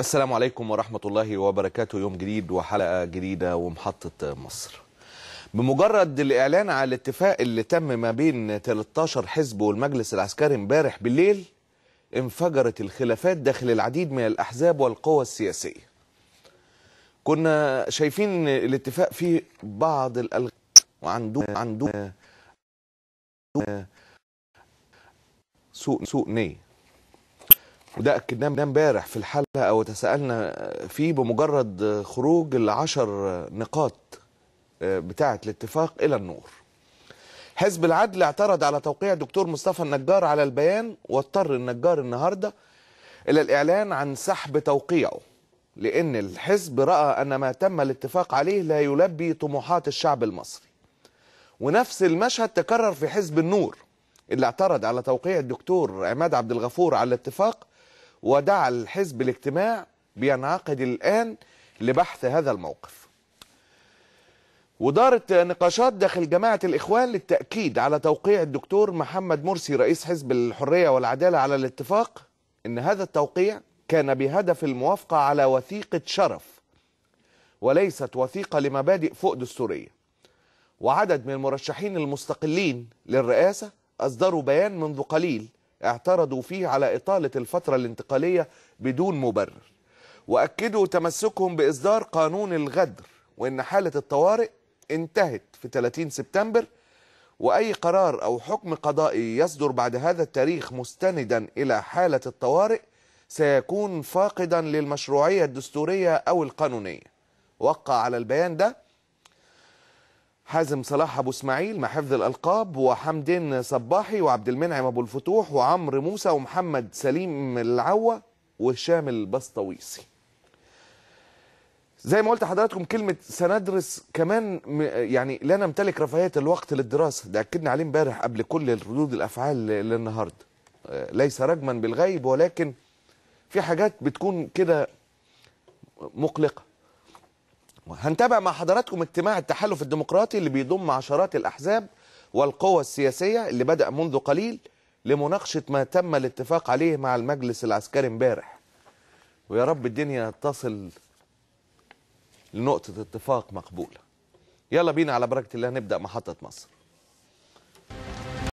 السلام عليكم ورحمة الله وبركاته يوم جديد وحلقة جديدة ومحطة مصر بمجرد الإعلان على الاتفاق اللي تم ما بين 13 حزب والمجلس العسكري امبارح بالليل انفجرت الخلافات داخل العديد من الأحزاب والقوى السياسية كنا شايفين الاتفاق فيه بعض الألغاء وعنده عنده سوء سوء نيه وده اكدناه امبارح في الحلقه او تسألنا فيه بمجرد خروج العشر نقاط آه، بتاعه الاتفاق الى النور. حزب العدل اعترض على توقيع دكتور مصطفى النجار على البيان واضطر النجار النهارده الى الاعلان عن سحب توقيعه لان الحزب راى ان ما تم الاتفاق عليه لا يلبي طموحات الشعب المصري. ونفس المشهد تكرر في حزب النور اللي اعترض على توقيع الدكتور عماد عبد الغفور على الاتفاق ودعا الحزب الاجتماع بينعقد الآن لبحث هذا الموقف ودارت نقاشات داخل جماعة الإخوان للتأكيد على توقيع الدكتور محمد مرسي رئيس حزب الحرية والعدالة على الاتفاق إن هذا التوقيع كان بهدف الموافقة على وثيقة شرف وليست وثيقة لمبادئ فوق دستورية وعدد من المرشحين المستقلين للرئاسة أصدروا بيان منذ قليل اعترضوا فيه على إطالة الفترة الانتقالية بدون مبرر وأكدوا تمسكهم بإصدار قانون الغدر وإن حالة الطوارئ انتهت في 30 سبتمبر وأي قرار أو حكم قضائي يصدر بعد هذا التاريخ مستندا إلى حالة الطوارئ سيكون فاقدا للمشروعية الدستورية أو القانونية وقع على البيان ده حازم صلاح ابو اسماعيل مع حفظ الالقاب وحمدين صباحي وعبد المنعم ابو الفتوح وعمرو موسى ومحمد سليم العوه وهشام البسطويسي زي ما قلت لحضراتكم كلمة سندرس كمان يعني لا نمتلك رفاهية الوقت للدراسة ده أكدنا عليه امبارح قبل كل ردود الأفعال للنهاردة آه، ليس رجما بالغيب ولكن في حاجات بتكون كده مقلقة هنتابع مع حضراتكم اجتماع التحالف الديمقراطي اللي بيضم عشرات الأحزاب والقوى السياسية اللي بدأ منذ قليل لمناقشة ما تم الاتفاق عليه مع المجلس العسكري امبارح ويا رب الدنيا تصل لنقطة اتفاق مقبولة يلا بينا على بركة الله نبدأ محطة مصر